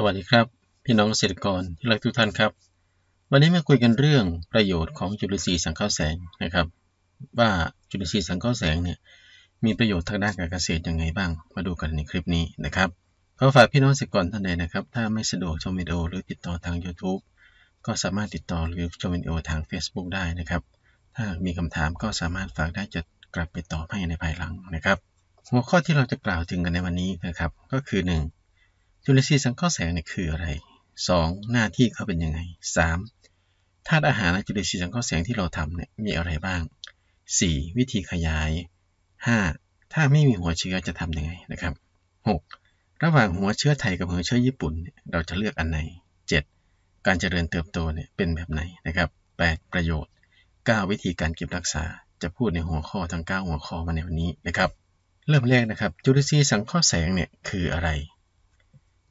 สวัสดีครับ พี่น้องเกษตรกรที่รักทุกท่านครับ วันนี้มาคุยกันเรื่องประโยชน์ของจุลินทรีย์สังเคราะห์แสงนะครับ ว่าจุลินทรีย์สังเคราะห์แสงเนี่ยมีประโยชน์ทางด้านการเกษตรยังไงบ้างมาดูกันในคลิปนี้นะครับขอฝากพี่น้องเกษตรกรท่านใดนะครับถ้าไม่สะดวกชมวิดีโอหรือติดต่อทาง YouTube ก็สามารถติดต่อหรือชมวิดีโอทาง Facebook ได้นะครับถ้ามีคำถามก็สามารถฝากได้จะกลับไปตอบให้ในภายหลังนะครับ หัวข้อที่เราจะกล่าวถึงกันในวันนี้นะครับก็คือ 1จุลินทรีย์สังเคราะห์แสงเนี่ยคืออะไร 2. หน้าที่เขาเป็นยังไง 3. ธาตุอาหารและจุลินทรีย์สังเคราะห์แสงที่เราทำเนี่ยมีอะไรบ้าง 4. วิธีขยาย 5. ถ้าไม่มีหัวเชื้อจะทำยังไงนะครับ 6. ระหว่างหัวเชื้อไทยกับหัวเชื้อญี่ปุ่นเราจะเลือกอันไหน 7. การเจริญเติบโตเนี่ยเป็นแบบไหนนะครับ8ประโยชน์ 9 วิธีการเก็บรักษาจะพูดในหัวข้อทั้ง9 หัวข้อมาในวันนี้นะครับ เริ่มแรกนะครับจุลินทรีย์สังเคราะห์แสงเนี่ยคืออะไร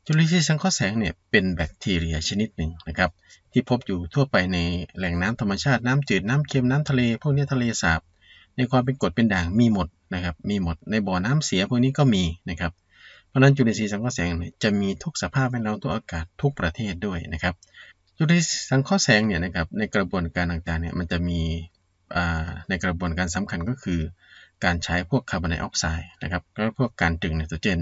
จุลินทรีย์สังเคราะห์แสงเนี่ยเป็นแบคทีเรียชนิดหนึ่งนะครับที่พบอยู่ทั่วไปในแหล่งน้ำธรรมชาติน้ำจืดน้ำเค็มน้ำทะเลพวกนี้ทะเลสาบในความเป็นกรดเป็นด่างมีหมดนะครับมีหมดในบ่อน้ำเสียพวกนี้ก็มีนะครับเพราะนั้นจุลินทรีย์สังเคราะห์แสงจะมีทุกสภาพแวดล้อมทุกอากาศทุกประเทศด้วยนะครับจุลินทรีย์สังเคราะห์แสงเนี่ยนะครับในกระบวนการต่างๆเนี่ยมันจะมีในกระบวนการสำคัญก็คือ การใช้พวกคาร์บอนไดออกไซด์นะครับแล้วพวกการตึงไนโตรเจน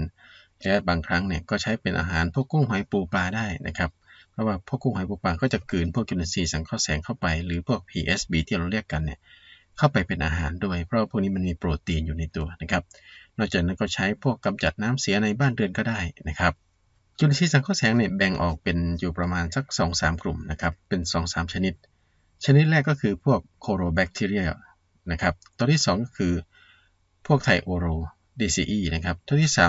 และบางครั้งเนี่ยก็ใช้เป็นอาหารพวกกุ้งหอยปูปลาได้นะครับ เพราะว่าพวกกุ้งหอยปูปลาก็จะกืนพวกจุลินทรีย์สังเคราะห์แสงเข้าไปหรือพวก PSB ที่เราเรียกกันเนี่ยเข้าไปเป็นอาหารด้วย เพราะพวกนี้มันมีโปรตีนอยู่ในตัวนะครับ นอกจากนั้นก็ใช้พวกกำจัดน้ำเสียในบ้านเรือนก็ได้นะครับจุลินทรีย์สังเคราะห์แสงเนี่ยแบ่งออกเป็นอยู่ประมาณสัก2-3กลุ่มนะครับเป็น 2-3 ชนิด ชนิดแรกก็คือพวกโคโรแบคทีเรียนะครับตัวที่2ก็คือพวกไทโอโรดีซีนะครับตัวที่ 3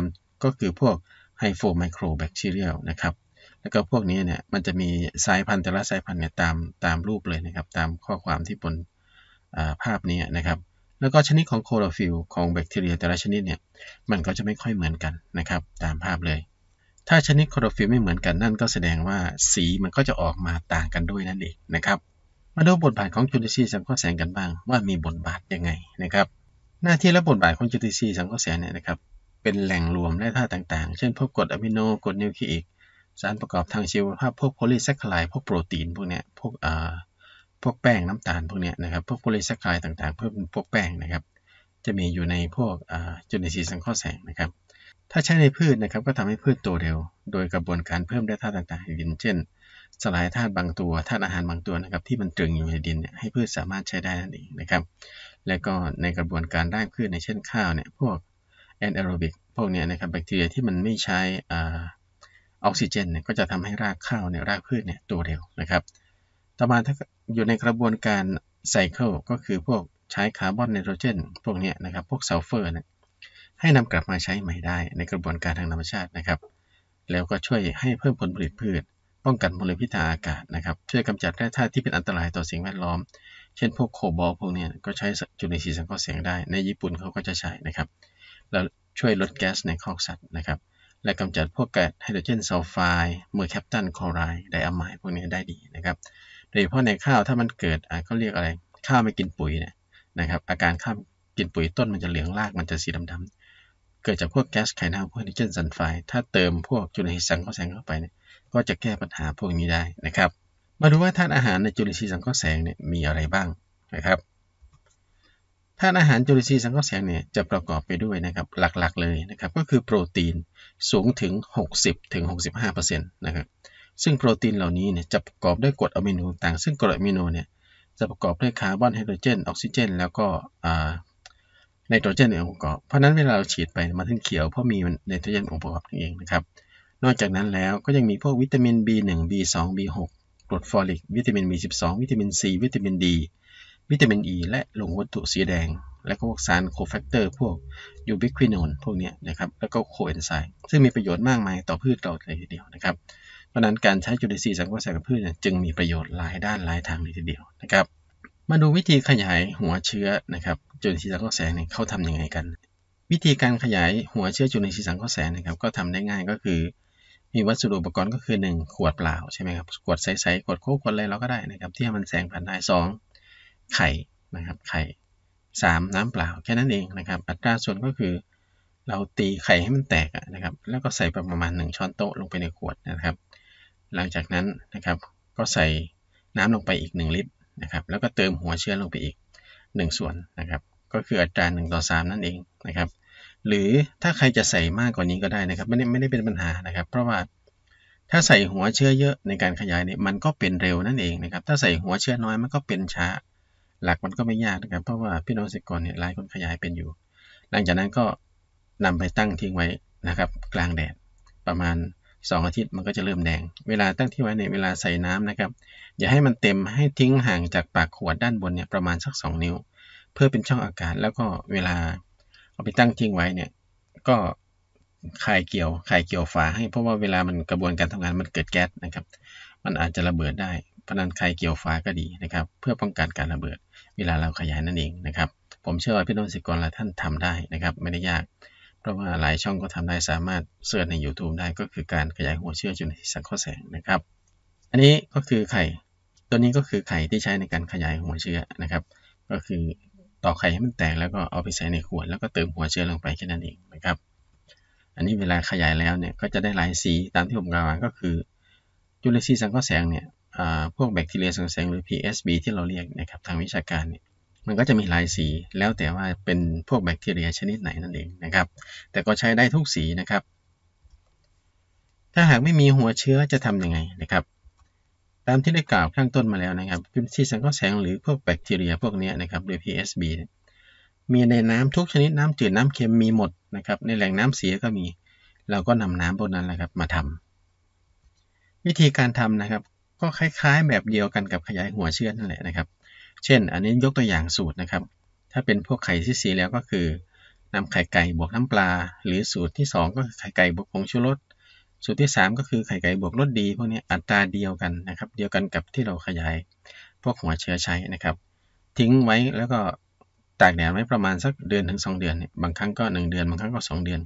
ก็คือพวกไฮโฟไมโครแบคทีเรียนะครับแล้วก็พวกนี้เนี่ยมันจะมีสายพันธุ์แต่ละสายพันธุ์เนี่ยตามตามรูปเลยนะครับตามข้อความที่บนภาพนี้นะครับแล้วก็ชนิดของโคโรฟิลของแบคทีเรียแต่ละชนิดเนี่ยมันก็จะไม่ค่อยเหมือนกันนะครับตามภาพเลย ถ้าชนิดโคโรฟิลไม่เหมือนกันนั่นก็แสดงว่าสีมันก็จะออกมาต่างกันด้วยนั่นเองนะครับมาดูบทบาทของจุลินทรีย์สังเคราะห์แสงกันบ้าง ว่ามีบทบาทยังไงนะครับหน้าที่และบทบาทของจุลินทรีย์สังเคราะห์แสงเนี่ยนะครับเป็นแหล่งรวมแร่ธาตุต่างๆ เช่น พวกกรดอะมิโนกรดนิวคลีอิกสารประกอบทางชีวภาพพวกโพลีแซคคลายพวกโปรตีนพวกเนี้ยพวกเอ่อพวกแป้งน้ำตาล พวกเนี้ยนะครับ พวกโพลีแซคคลายต่างๆเพื่อเป็นพวกแป้งนะครับ จะมีอยู่ในพวกเออ่จุลินทรีย์สังเคราะห์แสงนะครับ ถ้าใช้ในพืชนะครับก็ทำให้พืชโตเร็ว โดยกระบวนการเพิ่มแร่ธาตุต่างๆ ในดิน เช่น สลายธาตุบางตัวธาตุอาหารบางตัวนะครับที่มันตรึงอยู่ในดินเนี่ยให้พืชสามารถใช้ได้นั่นเองนะครับ และก็ในกระบวนการได้พืชในเช่นข้าวเนี่ยพวกแอนแอโรบิกพวกนี้นะครับแบคทีเรียที่มันไม่ใช้ออกซิเจนเนี่ยก็จะทำให้รากข้าวเนี่ยรากพืชเนี่ยโตเร็วนะครับต่อมาถ้าอยู่ในกระบวนการไซเคิลก็คือพวกใช้คาร์บอนไนโตรเจนพวกนี้นะครับพวกซัลเฟอร์นะให้นำกลับมาใช้ใหม่ได้ในกระบวนการทางธรรมชาตินะครับ แล้วก็ช่วยให้เพิ่มผลผลิตพืช ป้องกันมลพิษทางอากาศนะครับช่วยกำจัดแร่ธาตุที่เป็นอันตรายต่อสิ่งแวดล้อม เช่นพวกโคบอลพวกนี้ก็ใช้จุลินทรีย์สังเคราะห์แสงได้ในญี่ปุ่นเขาก็จะใช้นะครับแลาช่วยลดแก๊สในคอกสัตว์นะครับ และกำจัดพวกแก๊สไฮโดรเจนซัลไฟด์เมอร์แคปตันคลอไรด์ไดอะไมด์พวกนี้ได้ดีนะครับ โดยเฉพาะในข้าวถ้ามันเกิดเขาเรียกอะไรข้าวไม่กินปุ๋ยเนี่ยนะครับ อาการข้าวกินปุ๋ยต้นมันจะเหลืองราก มันจะสีดำๆเกิดจากพวกแก๊สไขเน่าพวกไนเจนซัลไฟ์ถ้าเติมพวกจุลินทรีย์สังเคราะห์แสงเข้าไปเนี่ยก็จะแก้ปัญหาพวกนี้ได้นะครับ มาดูว่าธาตุอาหารในจุลินทรีย์สังเคราะห์แสงเนี่ยมีอะไรบ้างนะครับธาตุอาหารจุลินทรีย์สังเคราะห์แสงเนี่ยจะประกอบไปด้วยนะครับหลักๆ เลยนะครับก็คือโปรตีนสูงถึง 60-65%นะครับซึ่งโปรตีนเหล่านี้เนี่ยจะประกอบด้วยกรดอะมิโนต่าง ซึ่งกรดอะมิโนเนี่ยจะประกอบด้วยคาร์บอนไฮโดรเจนออกซิเจน แล้วก็ไนโตรเจนในองค์ประกอบเพราะนั้นเวลาเราฉีดไปมันถึงเขียวเพราะมีไนโตรเจนองค์ประกอบนั่นเองนะครับนอกจากนั้นแล้วก็ยังมีพวกวิตามิน B1 B2 B6 กรดฟอลิก วิตามิน B12 วิตามิน C วิตามิน D วิตามินอ e ีและหลงวัตถุสีแดงและก็พวกสารโคแฟกเตอร์พวกยูบิควินอนพวกนี้นะครับ แล้วก็โคเอนไซม์ซึ่งมีประโยชน์มากมายต่อพืชเราเลยทีเดียวนะครับเพราะนั้นการใช้จุลินทรีย์สังเคราะห์แสงกับพืชจึงมีประโยชน์หลายด้านหลายทางเลยทีเดียวนะครับมาดูวิธีขยายหัวเชื้อนะครับจุลินทรีย์สังเคราะห์แสงเนี่ยเขาทํำยังไงกัน วิธีการขยายหัวเชื้อจุลินทรีย์สังเคราะห์แสงนะครับก็ทำได้ง่ายก็คือ มีวัสดุอุปกรณ์ก็คือ 1 ขวดเปล่าใช่ไหมครับขวดใสๆขวดโค้กขวดอะไรเราก็ได้นะครับที่มันแสงผ่านได้2ไข่นะครับไข่3น้ำเปล่าแค่นั้นเองนะครับอัตราส่วนก็คือ เราตีไข่ให้มันแตกนะครับแล้วก็ใส่ประมาณ 1 ช้อนโต๊ะลงไปในขวดนะครับ หลังจากนั้นนะครับก็ใส่น้ำลงไปอีก 1 ลิตรนะครับแล้วก็เติมหัวเชื้อลงไปอีก 1 ส่วนนะครับก็คืออัตรา1ต่อ3 นั่นเองนะครับหรือถ้าใครจะใส่มากกว่านี้ก็ได้นะครับ ไม่ได้ ไม่ได้เป็นปัญหานะครับ เพราะว่าถ้าใส่หัวเชื้อเยอะในการขยายเนี่ยมันก็เป็นเร็วนั่นเองนะครับถ้าใส่หัวเชื้อน้อยมันก็เป็นช้าหลักมันก็ไม่ยากนะครับ เพราะว่าพี่น้องเกษตรกรเนี่ยหลายคนขยายเป็นอยู่ หลังจากนั้นก็นำไปตั้งทิ้งไว้นะครับ กลางแดดประมาณ 2 อาทิตย์มันก็จะเริ่มแดง เวลาตั้งที่ไว้ในเวลาใส่น้ำนะครับอย่าให้มันเต็มให้ทิ้งห่างจากปากขวดด้านบนเนี่ยประมาณสัก 2 นิ้ว เพื่อเป็นช่องอากาศแล้วก็เวลาเอาไปตั้งทิ้งไว้เนี่ยก็คายเกี่ยวคายเกี่ยวฝาให้เพราะว่าเวลามันกระบวนการทำงานมันเกิดแก๊สนะครับ มันอาจจะระเบิดได้ เพราะนั้นคายเกี่ยวฝาก็ดีนะครับ เพื่อป้องกันการระเบิดเวลาเราขยายนั่นเองนะครับ ผมเชื่อว่าพี่น้องสิกรหลายท่านทำได้นะครับ ไม่ได้ยาก เพราะว่าหลายช่องก็ทำได้สามารถเสิร์ใน YouTube ได้ก็คือการขยายหัวเชื่อจุลสังเคราะห์แสงนะครับ อันนี้ก็คือไข่ตัวนี้ก็คือไข่ที่ใช้ในการขยายหัวเชื้อนะครับก็คือต่อไข่ให้มันแตกแล้วก็เอาไปใส่ในขวดแล้วก็เติมหัวเชื้อลงไปแค่นั้นเองนะครับอันนี้เวลาขยายแล้วเนี่ยก็จะได้หลายสีตามที่ผมกล่าวมาก็คือจุลทรีย์สังเคราะห์แสงเนี่ยพวกแบคทีเรียส่งแสงหรือ PSB ที่เราเรียกนะครับ ทางวิชาการเนี่ยมันก็จะมีหลายสีแล้วแต่ว่าเป็นพวกแบคทีเรียชนิดไหนนั่นเองนะครับแต่ก็ใช้ได้ทุกสีนะครับ ถ้าหากไม่มีหัวเชื้อจะทำยังไงนะครับ ตามที่ได้กล่าวข้างต้นมาแล้วนะครับพื้นที่สังเคราะห์แสงหรือพวกแบคทีเรียพวกนี้นะครับหรือ PSB มีในน้ำทุกชนิดน้ำจืดน้ำเค็มมีหมดนะครับในแหล่งน้ำเสียก็มี เราก็นำน้ำพวกนั้นแหละครับมาทำ วิธีการทำนะครับก็คล้ายๆ แบบเดียวกันกับขยายหัวเชื้อนั่นแหละนะครับ เช่น อันนี้ยกตัวอย่างสูตรนะครับ ถ้าเป็นพวกไข่ที่สีแล้วก็คือ นำไข่ไก่บวกน้ำปลา หรือสูตรที่ 2 ก็คือไข่ไก่บวกผงชูรส สูตรที่ 3 ก็คือไข่ไก่บวกรสดีพวกนี้อัตราเดียวกันนะครับ เดียวกันกับที่เราขยาย พวกหัวเชื้อใช้นะครับ ทิ้งไว้แล้วก็ตากแดดไว้ประมาณสักเดือนถึง2 เดือน บางครั้งก็1เดือนบางครั้งก็ 2 เดือน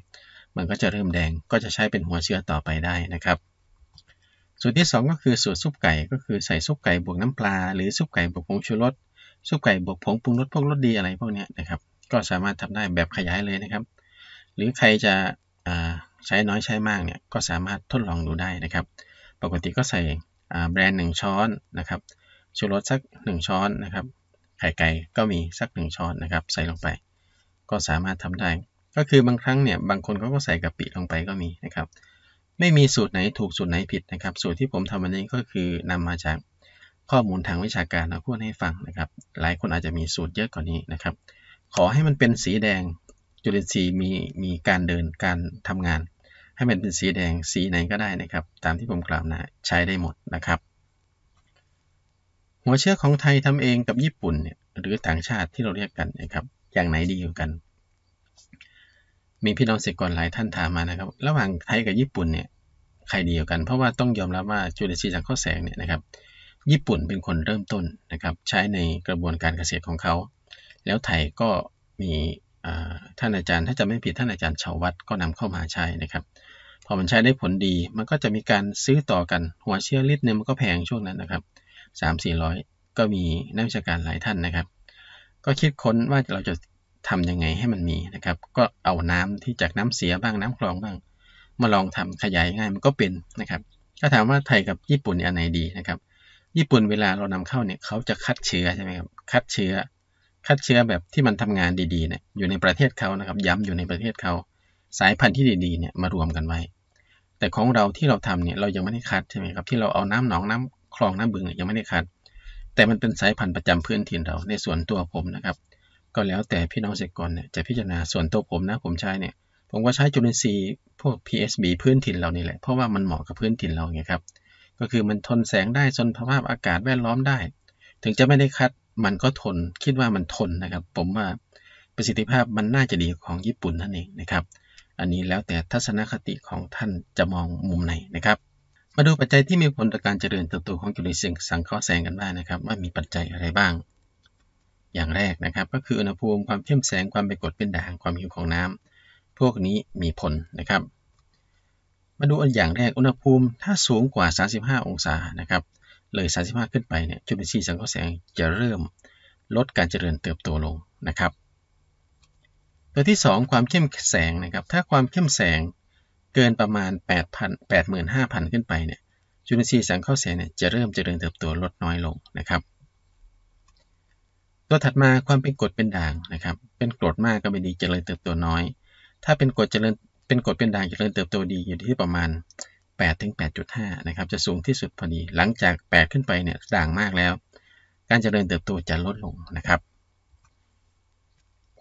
มันก็จะเริ่มแดงก็จะใช้เป็นหัวเชื้อต่อไปได้นะครับสูตรที่ 2 ก็คือสูตรซุปไก่ ก็คือใส่ซุปไก่บวกน้ำปลา หรือซุปไก่บวก ผงชูรสซุปไก่บวกผงปรุงรสพวกรสดีอะไรพวกนี้นะครับก็สามารถทำได้แบบขยายเลยนะครับหรือใครจะใช้น้อยใช้มากเนี่ยก็สามารถทดลองดูได้นะครับปกติก็ใส่แบรนด์1ช้อนนะครับชูรสสัก 1 ช้อนนะครับไข่ไก่ก็มีสัก1ช้อนนะครับใส่ลงไป ก็สามารถทำได้ ก็คือบางครั้งเนี่ยบางคนเขาก็ใส่กะปิลงไปก็มีนะครับไม่มีสูตร ไหนถูก สูตรไหนผิดนะครับสูตรที่ผมทำวันนี้ก็คือนำมาจากข้อมูลทางวิชาการมาพูดให้ฟังนะครับ หลายคนอาจจะมีสูตรเยอะกว่านี้นะครับ ขอให้มันเป็นสีแดงจุลินทรีย์มีมีการเดินการทำงาน ให้มันเป็นสีแดงสีไหนก็ได้นะครับ ตามที่ผมกล่าวนะใช้ได้หมดนะครับ หัวเชื้อของไทยทำเองกับญี่ปุ่นเนี่ยหรือต่างชาติที่เราเรียกกันนะครับ อย่างไหนดีกว่ากันมีพี่น้องเกษตรกรหลายท่านถามมานะครับ ระหว่างไทยกับญี่ปุ่นเนี่ยใครดีกว่ากันเพราะว่าต้องยอมรับว่าจุลินทรีย์สังเคแสงเนี่ยนะครับญี่ปุ่นเป็นคนเริ่มต้นนะครับใช้ในกระบวนการเกษตรของเขาแล้วไทยก็มีท่านอาจารย์ถ้าจะไม่ผิดท่านอาจารย์ชาววัดก็นำเข้ามาใช้นะครับ พอมันใช้ได้ผลดีมันก็จะมีการซื้อต่อกันหัวเชื้อลิตรเนี่ยมันก็แพงช่วงนั้นนะครับสามสี่ร้อยก็มีนักวิชาการหลายท่านนะครับ ก็คิดค้นว่าเราจะทํำยังไงให้มันมีนะครับ ก็เอาน้ำที่จากน้ำเสียบ้างน้ำคลองบ้าง มาลองทำขยายง่ายมันก็เป็นนะครับ ถ้าถามว่าไทยกับญี่ปุ่นอันไหนดีนะครับ ญี่ปุ่นเวลาเรานำเข้าเนี่ยเขาจะคัดเชื้อใช่ไหมครับ คัดเชื้อ คัดเชื้อแบบที่มันทำงานดีๆเนี่ยอยู่ในประเทศเขานะครับ ย้ำอยู่ในประเทศเขา สายพันธุ์ที่ดีๆเนี่ยมารวมกันไว้ แต่ของเราที่เราทำเนี่ยเรายังไม่ได้คัดใช่ไหมครับ ที่เราเอาน้ำหนองน้ำคลองน้ำบึงยังไม่ได้คัด แต่มันเป็นสายพันธุ์ประจำพื้นถิ่นเราในส่วนตัวผมนะครับก็แล้วแต่พี่น้องเกษตรกรเนี่ยจะพิจารณาส่วนตัวผมนะผมใช้เนี่ยผมก็ใช้จุลินทรีย์ พวก PSB พื้นถิ่นเรานี่แหละเพราะว่ามันเหมาะกับพื้นถิ่นเราไงครับก็คือมันทนแสงได้ทนสภาพอากาศแวดล้อมได้ ถึงจะไม่ได้คัดมันก็ทนคิดว่ามันทนนะครับผมว่าประสิทธิภาพมันน่าจะดีของญี่ปุ่นนั่นเองนะครับอันนี้แล้วแต่ทัศนคติของท่านจะมองมุมไหนนะครับ มาดูปัจจัยที่มีผลต่อการเจริญเติบโตของจุลินทรีย์สังเคราะห์แสงกันบ้างนะครับว่ามีปัจจัยอะไรบ้างอย่างแรกนะครับก็คืออุณหภูมิความเข้มแสงความเป็นกรดเป็นด่างความหิวของน้ำ พวกนี้มีผลนะครับ มาดูอันอย่างแรกอุณหภูมิถ้าสูงกว่า 35 องศานะครับเลย 35 ขึ้นไปเนี่ยจุลินทรีย์สังเคราะห์แสงจะเริ่มลดการเจริญเติบโตลงนะครับตัวที่ 2 ความเข้มแสงนะครับถ้าความเข้มแสงเกินประมาณ 8,000 85,000 ขึ้นไปเนี่ยจุลินทรีย์สังเคราะห์แสงเนี่ยจะเริ่มเจริญเติบโตลดน้อยลงนะครับตัวถัดมาความเป็นกรดเป็นด่างนะครับเป็นกรดมากก็ไม่ดีเจริญเติบโตน้อย ถ้าเป็นกรดเจริญเป็นกรดเป็นด่างเจริญเติบโตดีอยู่ที่ประมาณ8ถึง8.5 นะครับจะสูงที่สุดพอดีหลังจาก 8 ขึ้นไปเนี่ยด่างมากแล้ว การเจริญเติบโตจะลดลงนะครับ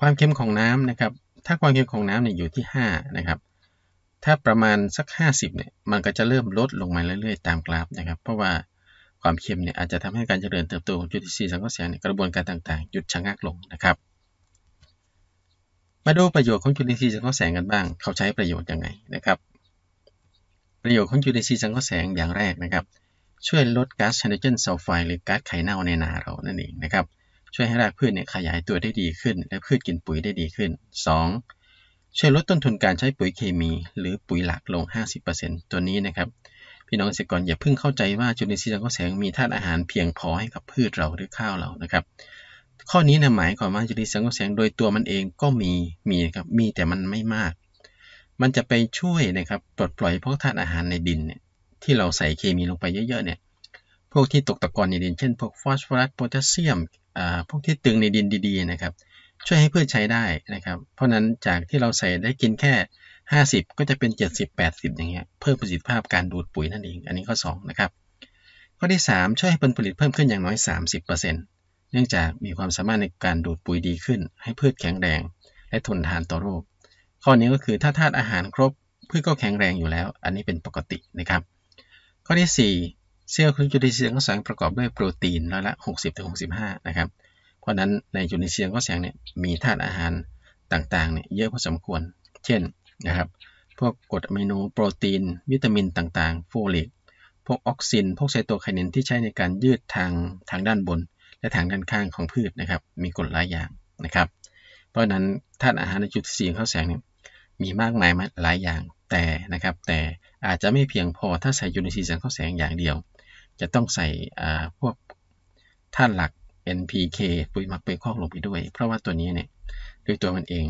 ความเค็มของน้ำนะครับถ้าความเค็มของน้ำเนี่ยอยู่ที่ 5 นะครับถ้าประมาณสัก 50 เนี่ยมันก็จะเริ่มลดลงมาเรื่อยๆ ตามกราฟนะครับ เพราะว่าความเข้มเนี่ยอาจจะทำให้การเจริญเติบโตของจุลินทรีย์สังเคราะห์แสงกระบวนการต่างๆหยุดชะงักลงนะครับ มาดูประโยชน์ของจุลินทรีย์สังเคราะห์แสงกันบ้างเขาใช้ประโยชน์ยังไงนะครับ ประโยชน์ของจุลินทรีย์สังเคราะห์แสงอย่างแรกนะครับ ช่วยลดก๊าซไนโตรเจนซัลไฟด์หรือก๊าซไข่เน่าในนาเรานั่นเองนะครับช่วยให้รากพืชเนี่ยขยายตัวได้ดีขึ้น และพืชกินปุ๋ยได้ดีขึ้น 2. ช่วยลดต้นทุนการใช้ปุ๋ยเคมีหรือปุ๋ยหลักลง 50%ตัวนี้นะครับพี่น้องเกษตรกรอย่าเพิ่งเข้าใจว่าจุลินทรีย์สงะแสงมีธาตุอาหารเพียงพอให้กับพืชเราหรือข้าวเรานะครับข้อนี้นะหมายความว่าจุลินทรีย์สงะแสงโดยตัวมันเองก็มีมีครับมีแต่มันไม่มาก มันจะไปช่วยนะครับปลดปล่อยพวกธาตุอาหารในดินเนี่ยที่เราใส่เคมีลงไปเยอะๆเนี่ยพวกที่ตกตะกอนในดินเช่นพวกฟอสฟอรัสโพแทสเซียมอ่าพวกที่ตึงในดินดีๆนะครับช่วยให้พืชใช้ได้นะครับเพราะนั้นจากที่เราใส่ได้กินแค่ห้าสิบก็จะเป็นเจ็ดสิบแปดสิบอย่างเงี้ยเพิ่มประสิทธิภาพการดูดปุ๋ยนั่นเอง อันนี้ข้อสองนะครับข้อที่สามช่วยให้ผลผลิตเพิ่มขึ้นอย่างน้อยสามสิบเปอร์เซ็นต์เนื่องจากมีความสามารถในการดูดปุ๋ยดีขึ้นให้พืชแข็งแรง และทนทานต่อโรคข้อนี้ก็คือถ้าธาตุอาหารครบพืชก็แข็งแรงอยู่แล้ว อันนี้เป็นปกตินะครับข้อที่ 4 เซลล์จุลินทรีย์ก็แสงประกอบด้วยโปรตีนร้อยละ 60-65นะครับเพราะนั้นในจุลินทรีย์ก็แสงเนี่ยมีธาตุอาหารต่างๆเนี่ยเยอะพอสมควร เช่นนะครับ พวกกรดอะมิโนโปรตีนวิตามินต่างๆ โฟเลตพวกออกซิน พวกไซโตไคนินที่ใช้ในการยืดทางทางด้านบน และทางด้านข้างของพืชนะครับมีกรดหลายอย่างนะครับเพราะนั้นธาตุอาหารในจุดสี่ข้าแสงเนี่ยมีมากมายหลายอย่างแต่นะครับแต่อาจจะไม่เพียงพอถ้าใส่ยูนิซีแสงเข้าแสงอย่างเดียว จะต้องใส่พวกธาตุหลัก NPK ปุ๋ยหมักปุ๋ยคอกลงไปด้วย เพราะว่าตัวนี้เนี่ยด้วยตัวมันเอง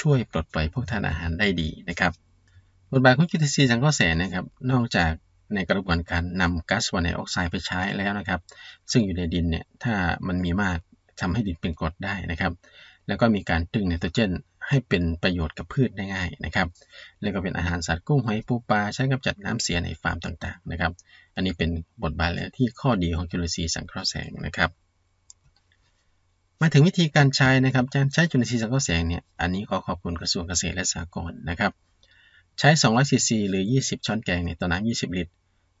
ช่วยปลดปล่อยพวกธาตุอาหารได้ดีนะครับ บทบาทของกิตซีสังเคราะห์แสงนะครับนอกจากในกระบวนการนำก๊าซคาร์บอนไดออกไซด์ไปใช้แล้วนะครับซึ่งอยู่ในดินเนี่ยถ้ามันมีมากทำให้ดินเป็นกรดได้นะครับ แล้วก็มีการดึงไนโตรเจนให้เป็นประโยชน์กับพืชได้ง่ายนะครับ แล้วก็เป็นอาหารสัตว์กุ้งหอยปูปลาใช้กำจัดน้ำเสียในฟาร์มต่างๆนะครับ อันนี้เป็นบทบาทและที่ข้อดีของจุลินทรีย์สังเคราะห์แสงนะครับมาถึงวิธีการใช้นะครับการใช้จุลินทรีย์สังเคราะห์แสงเนี่ยอันนี้ขอขอบคุณกระทรวงเกษตรและสหกรณ์นะครับ ใช้ 200 ซีซี หรือ 20 ช้อนแกงเนี่ยต่อน้ำ 20 ลิตร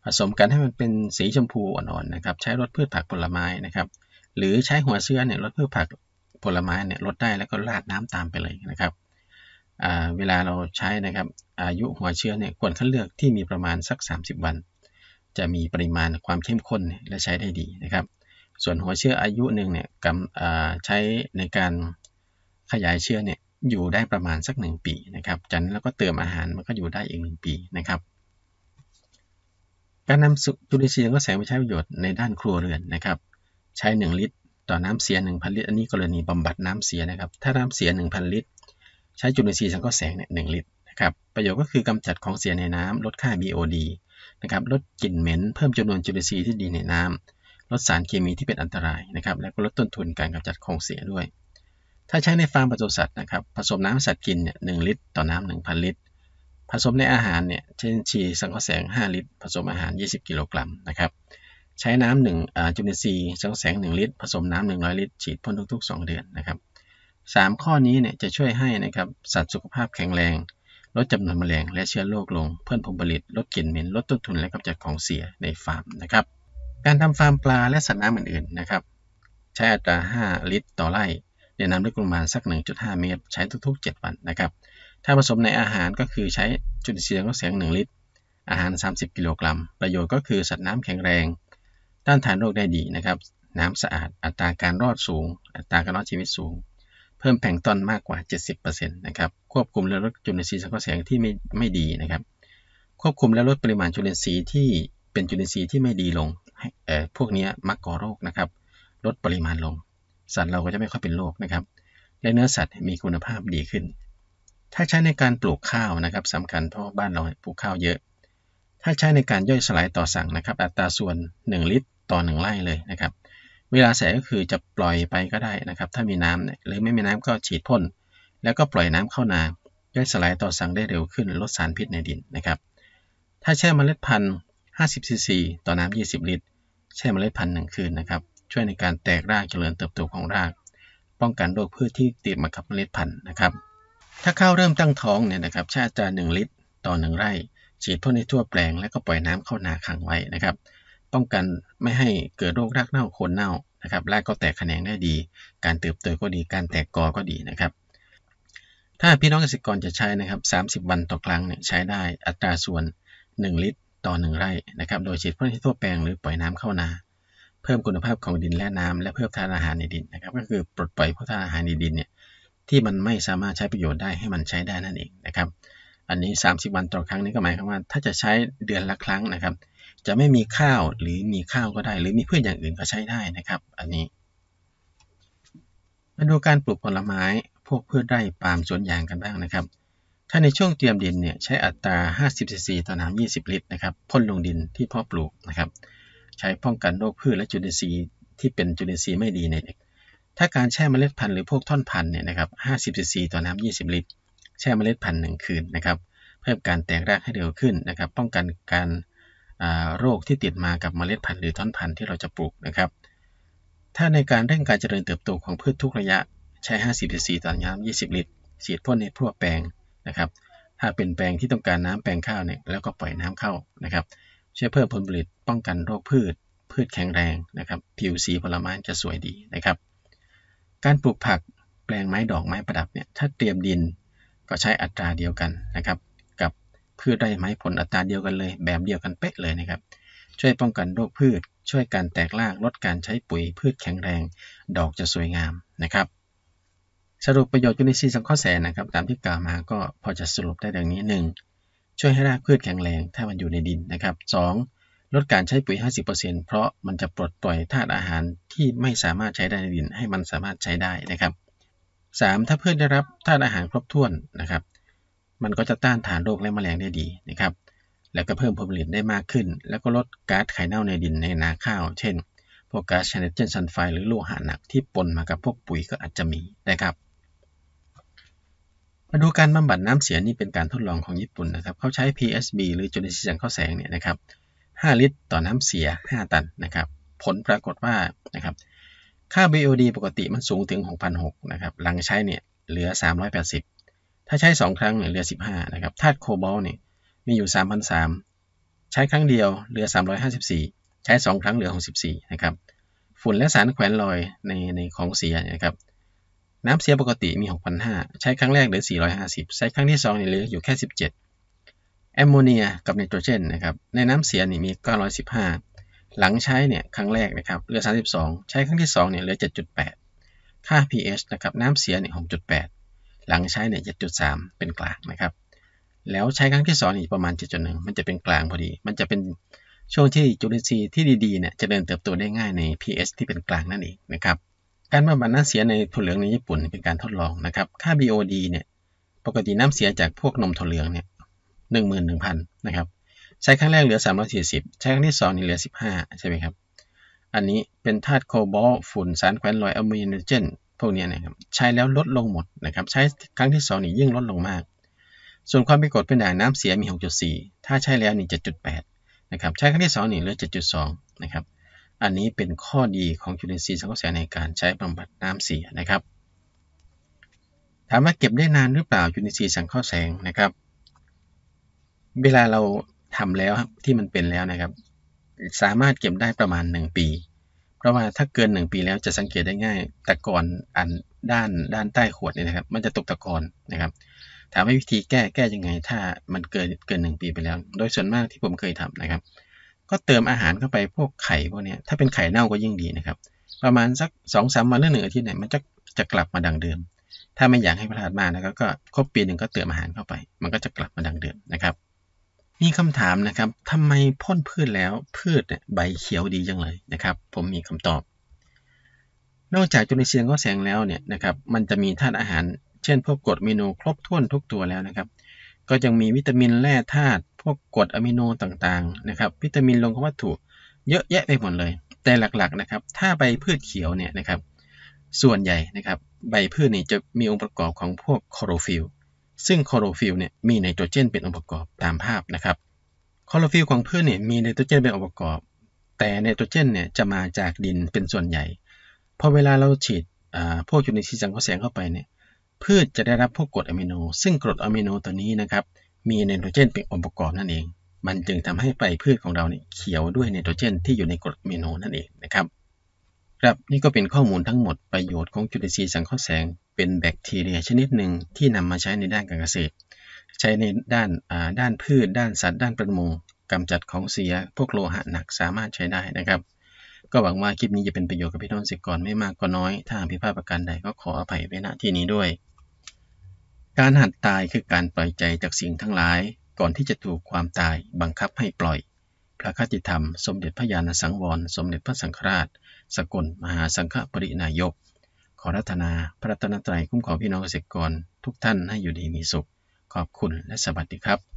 ผสมกันให้มันเป็นสีชมพู อ่อนๆนะครับ ใช้รดพืชผักผลไม้นะครับ หรือใช้หัวเสื้อเนี่ยรดพืชผักผลไม้เนี่ยรดได้แล้วก็ราดน้ำตามไปเลยนะครับเวลาเราใช้นะครับอายุหัวเชื้อเนี่ยควรคัดเลือกที่มีประมาณสัก 30 วัน จะมีปริมาณความเข้มข้นและใช้ได้ดีนะครับส่วนหัวเชื้ออายุหนึ่งเนี่ยกำใช้ในการขยายเชื้อเนี่ยอยู่ได้ประมาณสัก 1 ปีนะครับจากนั้นเราก็เติมอาหารมันก็อยู่ได้อีก 1 ปีนะครับการนำจุลินทรีย์ก็แสงไปใช้ประโยชน์ในด้านครัวเรือนนะครับใช้ 1 ลิตร ต่อน้ำเสีย1,000ลิตรอันนี้กรณีบำบัดน้ำเสียนะครับถ้าน้ำเสีย1,000ลิตรใช้จุลินทรีย์สังก็แสงเนี่ยหลิตรนะครับประโยชน์ก็คือกำจัดของเสียในน้ำ ลดค่า BOD นะครับลดกลิ่นเหม็นเพิ่มจำนวนจุลินทรีย์ที่ดีในน้ำลดสารเคมีที่เป็นอันตรายนะครับ และก็ลดต้นทุนการกำจัดของเสียด้วย ถ้าใช้ในฟาร์มปศุสัตว์นะครับ ผสมน้ำสัตว์กินเนี่ยหลิตร ต่อน้ำ1,000ลิตร ผสมในอาหารเนี่ยเช่นชีสังเคราะห์แสง5ลิตร ผสมอาหาร 20 กิโลกรัมนะครับ ใช้น้ำหนึ่งจุลินทรีย์สังเคราะห์แสง1ลิตร ผสมน้ำ100 ลิตร ฉีดพ่นทุกๆ 2 เดือนนะครับสามข้อนี้เนี่ยจะช่วยให้นะครับสัตว์สุขภาพแข็งแรง ลดจำนวนแมลง และเชื้อโรคลง เพิ่มผลผลิต ลดกลิ่นเหม็นลดต้นทุนและกำจัดของเสียในฟาร์มนะครับการทำฟาร์มปลาและสัตว์น้ำอื่นๆ นะครับ ใช้อัตรา 5 ลิตร ต่อไร่เนน้ำลึกลงมาสัก 1.5 เมตร ใช้ทุกๆ 7 วันนะครับ ถ้าผสมในอาหารก็คือใช้จุลินทรีย์ลดเสียง1 ลิตร อาหาร 30 กิโลกรัม ประโยชน์ก็คือสัตว์น้ำแข็งแรง ต้านทานโรคได้ดีนะครับ น้ำสะอาด อัตราการรอดสูง อัตราการรอดชีวิตสูง เพิ่มแผงต้นมากกว่า 70%นะครับ ควบคุมและลดจุลินทรีย์สังเคราะห์แสงที่ไม่ไม่ดีนะครับ ควบคุมและลดปริมาณจุลินทรีย์ที่เป็นจุลินทรีย์ที่ไม่ดีลงพวกนี้มักก่อโรคนะครับลดปริมาณลง สัตว์เราก็จะไม่ค่อยเป็นโรคนะครับและเนื้อสัตว์มีคุณภาพดีขึ้น ถ้าใช้ในการปลูกข้าวนะครับสำคัญเพราะบ้านเราปลูกข้าวเยอะ ถ้าใช้ในการย่อยสลายต่อสั่งนะครับอัตราส่วน 1 ลิตรต่อ 1 ไร่เลยนะครับเวลาแส่ก็คือจะปล่อยไปก็ได้นะครับถ้ามีน้ำเนี่ยหรือไม่มีน้ำก็ฉีดพ่น แล้วก็ปล่อยน้ำเข้านาย่อยสลายต่อสั่งได้เร็วขึ้น ลดสารพิษในดินนะครับถ้าแช่เมล็ดพันธุ์50ซีซีต่อน้ำ20 ลิตรใช้เมล็ดพันธุ์หนึ่งคืนนะครับ ช่วยในการแตกรากเจริญเติบโตของราก ป้องกันโรคพืชที่ติดมากับเมล็ดพันธุ์นะครับ ถ้าข้าวเริ่มตั้งท้องเนี่ยนะครับใช้อัตรา1 ลิตร ต่อ 1 ไร่ ฉีดพ่นในทั่วแปลงแล้วก็ปล่อยน้ำเข้านาขังไว้นะครับ ป้องกันไม่ให้เกิดโรครากเน่าโคนเน่านะครับ รากก็แตกแขนงได้ดี การเติบโตก็ดี การแตกกอ ก็ดีนะครับ ถ้าพี่น้องเกษตรกรจะใช้นะครับ30วันต่อครั้งเนี่ยใช้ได้ อัตราส่วน 1 ลิตรต่อหนึ่งไร่นะครับโดยฉีดพ่นที่ทั่วแปลงหรือปล่อยน้ำเข้านา เพิ่มคุณภาพของดินและน้ำและเพิ่มธาตุอาหารในดินนะครับ ก็คือปลดปล่อยพวกธาตุอาหารในดินเนี่ยที่มันไม่สามารถใช้ประโยชน์ได้ให้มันใช้ได้นั่นเองนะครับ อันนี้ 30 วันต่อครั้งนี้ก็หมายความว่า ถ้าจะใช้เดือนละครั้งนะครับ จะไม่มีข้าวหรือมีข้าวก็ได้ หรือมีพืชอย่างอื่นก็ใช้ได้นะครับ อันนี้ มาดูการปลูกผลไม้พวกพืชไร่ปาล์มสวนยางกันบ้างนะครับถ้าในช่วงเตรียมดินเนี่ยใช้อัตรา 50 cc ต่อน้ำ20 ลิตรนะครับพ่นลงดินที่พ่อปลูกนะครับใช้ป้องกันโรคพืชและจุลินทรีย์ที่เป็นจุลินทรีย์ไม่ดีในเด็กถ้าการแช่เมล็ดพันธุ์หรือพวกท่อนพันธุ์เนี่ยนะครับ50 cc ต่อน้ำ20 ลิตร แช่เมล็ดพันธุ์หนึ่งคืนนะครับเพิ่มการแตกรากให้เร็วขึ้นนะครับป้องกันการโรคที่ติดมากับเมล็ดพันธุ์หรือท่อนพันธุ์ที่เราจะปลูกนะครับถ้าในการเร่งการเจริญเติบโตของพืชทุกระยะใช้50 cc ต่อน้ำ20 ลิตรฉีดพ่นในพว่แปลงนะครับ ถ้าเป็นแปลงที่ต้องการน้ำแปลงข้าวเนี่ยแล้วก็ปล่อยน้ำเข้านะครับช่วยเพิ่มผลผลิต ป้องกันโรคพืช พืชแข็งแรงนะครับผิวสีผลไม้จะสวยดีนะครับ การปลูกผักแปลงไม้ดอกไม้ประดับเนี่ยถ้าเตรียมดินก็ใช้อัตราเดียวกันนะครับ กับพืชไร้ไม้ผลอัตราเดียวกันเลย แบบเดียวกันเป๊ะเลยนะครับ ช่วยป้องกันโรคพืช ช่วยการแตกราก ลดการใช้ปุ๋ย พืชแข็งแรง ดอกจะสวยงามนะครับสรุปประโยชน์ยูนิซีสังเ้อแสนนะครับตามที่กล่าวมาก็พอจะสรุปได้ดังนี้ 1. ช่วยให้รากพืชแข็งแรงถ้ามันอยู่ในดินนะครับ 2. ลดการใช้ปุ๋ย 50%เพราะมันจะปลดปล่อยธาตุอาหารที่ไม่สามารถใช้ได้ในดินให้มันสามารถใช้ได้นะครับ 3. ถ้าพืชได้รับธาตุอาหารครบถ้วนนะครับ มันก็จะต้านทานโรคและแมลงได้ดีนะครับแล้วก็เพิ่มผลผลิตได้มากขึ้น แล้วก็ลดก๊าซไข่เน่าในดินในนาข้าวเช่นพวกก๊าซไนิตรเจนซันไฟหรือโลหะหนักที่ปนมากับพวกปุ๋ยก็อาจจะมีนะครับมาดูการบำบัดน้ำเสียนี่เป็นการทดลองของญี่ปุ่นนะครับ เขาใช้ PSB หรือจุลินทรีย์สังเคราะห์แสงเนี่ยนะครับ 5 ลิตรต่อน้ำเสีย 5 ตันนะครับ ผลปรากฏว่า นะครับ ค่า BOD ปกติมันสูงถึง6,006นะครับ หลังใช้เนี่ยเหลือ 380 ถ้าใช้ 2 ครั้งเนี่ยเหลือ 15 นะครับ ธาตุโคบอลเนี่ยมีอยู่3,003ใช้ครั้งเดียว เหลือ 354 ใช้ 2 ครั้งเหลือ64นะครับ ฝุ่นและสารแขวนลอยในในของเสียนะครับน้ำเสียปกติมี 6,500ใช้ครั้งแรกเหลือ 450 ใช้ครั้งที่2เหลืออยู่แค่ 17แอมโมเนียกับไนโตรเจนนะครับในน้ำเสียนี่มี 915 หลังใช้เนี่ยครั้งแรกนะครับเหลือ 32 ใช้ครั้งที่2เนี่ยเหลือ 7.8 ค่า pH นะครับน้ำเสียเนี่ย6.8 หลังใช้เนี่ย 7.3 เป็นกลางนะครับแล้วใช้ครั้งที่2นี่ประมาณ7.1 มันจะเป็นกลางพอดี มันจะเป็นช่วงที่จุลินทรีย์ที่ดีๆเนี่ยจะเดินเติบโตได้ง่ายใน pH ที่เป็นกลางนั่นเองนะครับการบำบัดน้ำเสียในถั่วเหลืองในญี่ปุ่นเป็นการทดลองนะครับ ค่า BOD เนี่ย ปกติน้ำเสียจากพวกนมถั่วเหลืองเนี่ยหนึ่งหมื่นหนึ่งพันนะครับ ใช้ครั้งแรกเหลือสามร้อยสี่สิบใช้ครั้งที่สองนี่เหลือสิบห้าใช่ไหมครับ อันนี้เป็นธาตุโคบอลฝุ่นสารแควนลอยอะมิโนเจนพวกนี้นะครับ ใช้แล้วลดลงหมดนะครับ ใช้ครั้งที่สองนี่ยิ่งลดลงมาก ส่วนความเป็นกรดเป็นด่างน้ำเสียมี 6.4 ถ้าใช้แล้วนี่7.8นะครับ ใช้ครั้งที่สองนี่เหลือ7.2 นะครับอันนี้เป็นข้อดีของจุลินทรีย์สังเคราะห์แสงในการใช้บำบัดน้ำเสียนะครับ ถามว่าเก็บได้นานหรือเปล่าจุลินทรีย์สังเคราะห์แสงนะครับ เวลาเราทำแล้วที่มันเป็นแล้วนะครับ สามารถเก็บได้ประมาณ 1 ปี เพราะว่าถ้าเกิน 1 ปีแล้วจะสังเกตได้ง่ายตะกอนอันด้านด้านใต้ขวดนี่นะครับ มันจะตกตะกอนนะครับ ถามว่าวิธีแก้แก้ยังไง ถ้ามันเกินเกิน 1 ปีไปแล้ว โดยส่วนมากที่ผมเคยทำนะครับก็เติมอาหารเข้าไปพวกไข่พวกนี้ถ้าเป็นไข่เน่าก็ยิ่งดีนะครับ ประมาณสัก2อสามวันหรือหนึ่งอาทิตย์เนี่ยมันจะจะกลับมาดังเดิมถ้าไม่อยากให้พลาดมากนะครับก็ครบปีหนึ่งก็เติมอาหารเข้าไป มันก็จะกลับมาดังเดิมนะครับมีคำถามนะครับทำไมพ่นพืชแล้วพืชเนี่ยใบเขียวดีจังเลยนะครับ ผมมีคำตอบ นอกจากจุลินทรีย์ก็แสงแล้วเนี่ยนะครับมันจะมีธาตุอาหาร เช่น พวกกรดเมนู ครบถ้วนทุกตัวแล้วนะครับ ก็ยังมีวิตามินแร่ธาตุวกกรดอะมิโนต่างๆนะครับ วิตามินลงของวัตถุเยอะแยะไปหมดเลย แต่หลักๆนะครับ ถ้าใบพืชเขียวเนี่ยนะครับ ส่วนใหญ่นะครับ ใบพืชนี่จะมีองค์ประกอบของพวกคลอโรฟิลซึ่งคลอโรฟิลเนี่ยมีไนโตรเจนเป็นองค์ประกอบตามภาพนะครับ คลอโรฟิลของพืชเนี่ยมีไนโตรเจนเป็นองค์ประกอบ แต่ไนโตรเจนเนี่ยจะมาจากดินเป็นส่วนใหญ่ พอเวลาเราฉีดพวกจุลินทรีย์สังเคราะห์แสงเข้าไปเนี่ย พืชจะได้รับพวกกรดอะมิโน ซึ่งกรดอะมิโนตัวนี้นะครับมีไนโตรเจนเป็นองค์ประกอบนั่นเอง มันจึงทำให้ใบพืชของเราเนี่ยเขียวด้วยไนโตรเจนที่อยู่ในกรดเมโนนั่นเองนะครับ ครับนี่ก็เป็นข้อมูลทั้งหมดประโยชน์ของจุลินทรีย์สังเคราะห์แสง เป็นแบคทีเรียชนิดหนึ่งที่นำมาใช้ในด้านการเกษตร ใช้ในด้านด้านพืชด้านสัตว์ ด้านประมง กำจัดของเสียพวกโลหะหนักสามารถใช้ได้นะครับ ก็หวังว่าคลิปนี้จะเป็นประโยชน์กับพี่น้องสิกร ไม่มากก็น้อยถ้าผิดพลาดประการใดก็ขออภัยไว้ณที่นี้ด้วยการหัดตายคือการปล่อยใจจากสิ่งทั้งหลายก่อนที่จะถูกความตายบังคับให้ปล่อย พระคติธรรม สมเด็จพระญาณสังวร สมเด็จพระสังฆราช สกลมหาสังฆปรินายก ขอรัตนา พระรัตนตรัย คุ้มครองพี่น้องเกษตรกรทุกท่านให้อยู่ดีมีสุข ขอบคุณและสวัสดีครับ